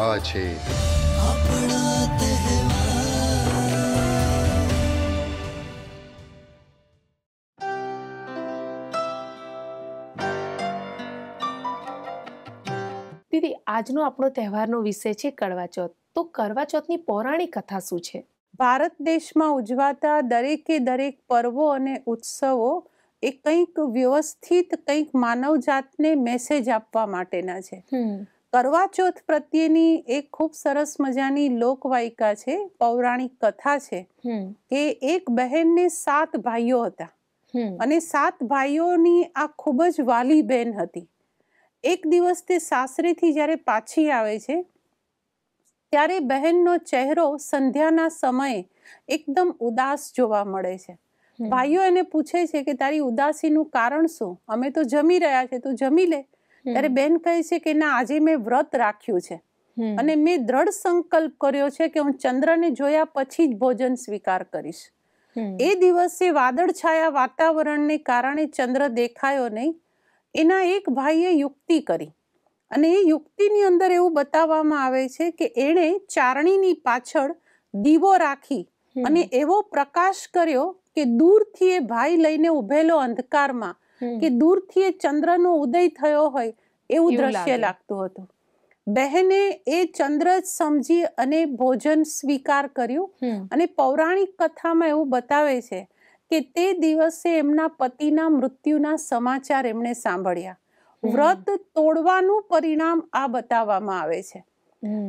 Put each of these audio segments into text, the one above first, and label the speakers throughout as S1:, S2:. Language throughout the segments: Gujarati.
S1: ગુફા છે દીદી આજનો આપણો તહેવારનો વિષય છે કરવા ચોથ તો કરવા ચોથની પૌરાણિક કથા શું છે ભારત દેશમાં ઉજવાતા દરેકે દરેક પર્વો અને ઉત્સવો એ કંઈક વ્યવસ્થિત કંઈક માનવ જાતને મેસેજ આપવા માટેના છે કરવા ચોથ પ્રત્યેની એક ખૂબ સરસ મજાની લોકવાયિકા છે પૌરાણિક કથા છે કે એક બહેનને સાત ભાઈઓ હતા અને સાત ભાઈઓની આ ખૂબ જ વાલી બહેન હતી એક દિવસ તે સાસરેથી જ્યારે પાછી આવે છે ત્યારે બહેનનો ચહેરો સંધ્યાના સમયે એકદમ ઉદાસ જોવા મળે છે ભાઈઓ એને પૂછે છે કે તારી ઉદાસીનું કારણ શું અમે તો જમી રહ્યા છે તું જમી લે ત્યારે બેન કહે છે કે ના આજે મેં વ્રત રાખ્યું છે અને મેં દ્રઢ સંકલ્પ કર્યો છે કે હું ચંદ્રને જોયા પછી જ ભોજન સ્વીકાર કરીશ એ દિવસે વાદળછાયા છાયા વાતાવરણને કારણે ચંદ્ર દેખાયો નહીં એના એક ભાઈએ યુક્તિ કરી અને એ યુક્તિની અંદર એવું બતાવવામાં આવે છે કે એણે ચારણીની પાછળ દીવો રાખી અને એવો પ્રકાશ કર્યો કે દૂરથી એ ભાઈ લઈને ઉભેલો અંધકારમાં કે દૂરથી એ ચંદ્રનો ઉદય થયો હોય એવું દ્રશ્ય લાગતું હતું બહેને એ ચંદ્ર સમજી અને ભોજન સ્વીકાર કર્યું અને પૌરાણિક કથામાં એવું બતાવે છે કે તે દિવસે એમના પતિના મૃત્યુના સમાચાર એમણે સાંભળ્યા વ્રત તોડવાનું પરિણામ આ બતાવવામાં આવે છે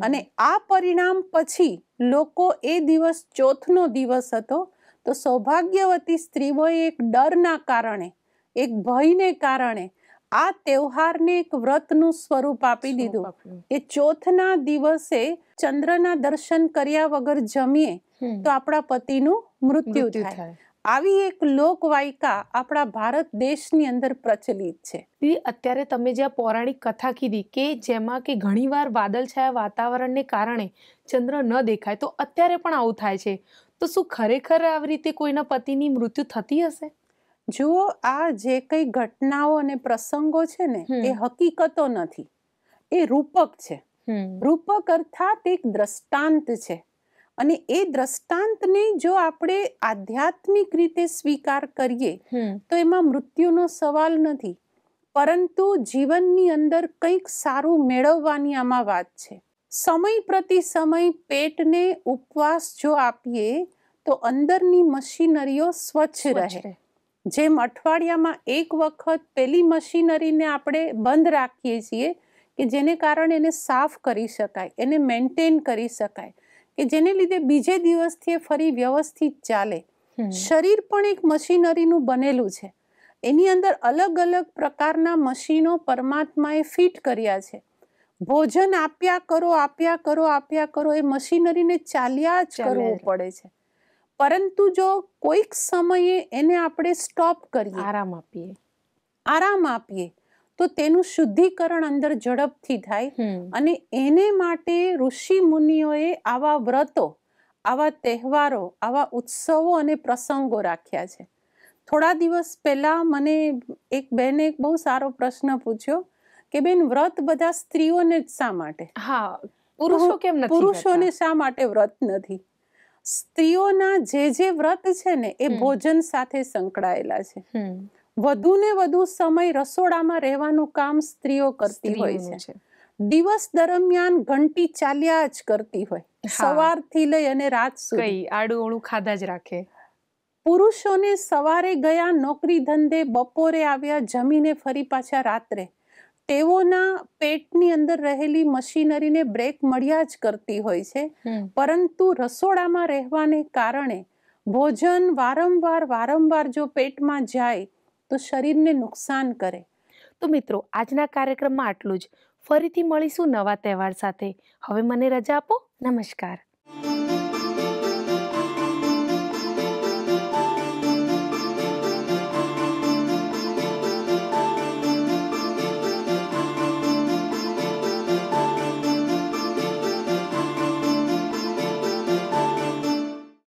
S1: અને આ પરિણામ પછી લોકો એ દિવસ ચોથનો દિવસ હતો તો સૌભાગ્યવતી સ્ત્રીઓએ એક ડરના કારણે એક ભયને કારણે આ તહેવારને એક વ્રતનું સ્વરૂપ આપી દીધું કે ચોથના દિવસે ચંદ્રના દર્શન કર્યા વગર જમીએ તો આપણા પતિનું મૃત્યુ થાય આવી એક લોકવાયકા આપણા ભારત દેશની અંદર પ્રચલિત છે અત્યારે તમે જે પૌરાણિક કથા કીધી કે જેમાં કે ઘણીવાર વાદળછાયા વાતાવરણને કારણે ચંદ્ર ન દેખાય તો અત્યારે પણ આવું થાય છે તો શું ખરેખર આવી રીતે કોઈના પતિની મૃત્યુ થતી હશે જુઓ આ જે કઈ ઘટનાઓ અને પ્રસંગો છે ને એ હકીકતો નથી એ રૂપક છે રૂપક અર્થાત એક દ્રષ્ટાંત છે અને એ દ્રષ્ટાંતને જો આપણે આધ્યાત્મિક રીતે સ્વીકાર કરીએ તો એમાં મૃત્યુનો સવાલ નથી પરંતુ જીવનની અંદર કંઈક સારું મેળવવાની આમાં વાત છે સમય પ્રતિ સમય પેટને ઉપવાસ જો આપીએ તો અંદરની મશીનરીઓ સ્વચ્છ રહે જેમ અઠવાડિયામાં એક વખત પેલી મશીનરીને આપણે બંધ રાખીએ છીએ કે જેને કારણે એને સાફ કરી શકાય એને મેન્ટેન કરી શકાય કે જેને લીધે બીજે દિવસથી ફરી વ્યવસ્થિત ચાલે શરીર પણ એક મશીનરીનું બનેલું છે એની અંદર અલગ અલગ પ્રકારના મશીનો પરમાત્માએ ફિટ કર્યા છે ભોજન આપ્યા કરો આપ્યા કરો આપ્યા કરો એ મશીનરીને ચાલ્યા જ કરવું પડે છે પરંતુ જો કોઈક સમયે એને આપણે સ્ટોપ કરીએ આરામ આપીએ આરામ આપીએ તો તેનું શુદ્ધિકરણ અંદર ઝડપથી થાય અને એને માટે ઋષિ મુનિઓએ આવા વ્રતો આવા તહેવારો આવા ઉત્સવો અને પ્રસંગો રાખ્યા છે થોડા દિવસ પહેલા મને એક બહેને એક બહુ સારો પ્રશ્ન પૂછ્યો કે બેન વ્રત બધા સ્ત્રીઓને જ શા માટે હા પુરુષો કેમ પુરુષોને શા માટે વ્રત નથી સ્ત્રીઓના જે જે વ્રત છે ને એ ભોજન સાથે સંકળાયેલા છે વધુ ને વધુ સમય રસોડામાં રહેવાનું કામ સ્ત્રીઓ કરતી હોય છે દિવસ દરમિયાન ઘંટી ચાલ્યા જ કરતી હોય સવારથી લઈ અને રાત સુધી આડું ઓળું ખાધા જ રાખે પુરુષોને સવારે ગયા નોકરી ધંધે બપોરે આવ્યા જમીને ફરી પાછા રાત્રે તેઓના પેટની અંદર રહેલી મશીનરીને બ્રેક મળ્યા જ કરતી હોય છે પરંતુ રસોડામાં રહેવાને કારણે ભોજન વારંવાર વારંવાર જો પેટમાં જાય તો શરીરને નુકસાન કરે તો મિત્રો આજના કાર્યક્રમમાં આટલું જ ફરીથી મળીશું નવા તહેવાર સાથે હવે મને રજા આપો નમસ્કાર